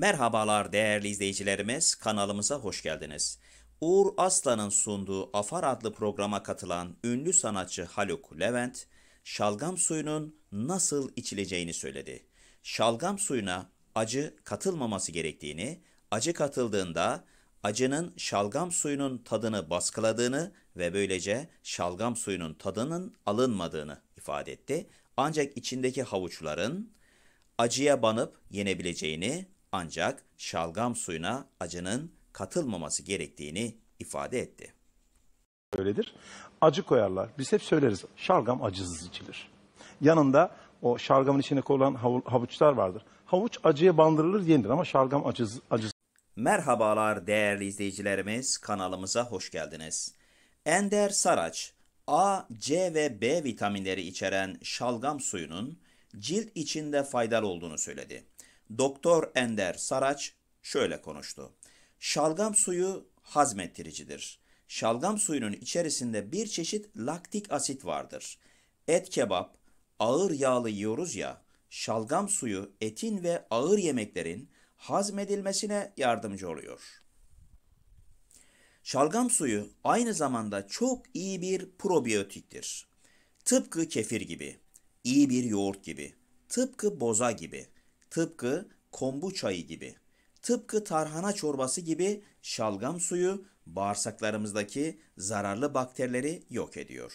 Merhabalar değerli izleyicilerimiz, kanalımıza hoş geldiniz. Uğur Aslan'ın sunduğu Afar adlı programa katılan ünlü sanatçı Haluk Levent, şalgam suyunun nasıl içileceğini söyledi. Şalgam suyuna acı katılmaması gerektiğini, acı katıldığında acının şalgam suyunun tadını baskıladığını ve böylece şalgam suyunun tadının alınmadığını ifade etti. Ancak içindeki havuçların acıya banıp yenebileceğini, ancak şalgam suyuna acının katılmaması gerektiğini ifade etti. Öyledir. Acı koyarlar. Biz hep söyleriz. Şalgam acısız içilir. Yanında o şalgamın içine koyulan havuçlar vardır. Havuç acıya bandırılır yenir ama şalgam acısız. acısız. Merhabalar değerli izleyicilerimiz. Kanalımıza hoş geldiniz. Ender Saraç, A, C ve B vitaminleri içeren şalgam suyunun cilt içinde faydalı olduğunu söyledi. Doktor Ender Saraç şöyle konuştu. Şalgam suyu hazmettiricidir. Şalgam suyunun içerisinde bir çeşit laktik asit vardır. Et kebap, ağır yağlı yiyoruz ya, şalgam suyu etin ve ağır yemeklerin hazmedilmesine yardımcı oluyor. Şalgam suyu aynı zamanda çok iyi bir probiyotiktir. Tıpkı kefir gibi, iyi bir yoğurt gibi, tıpkı boza gibi.'' Tıpkı kombu çayı gibi, tıpkı tarhana çorbası gibi şalgam suyu bağırsaklarımızdaki zararlı bakterileri yok ediyor.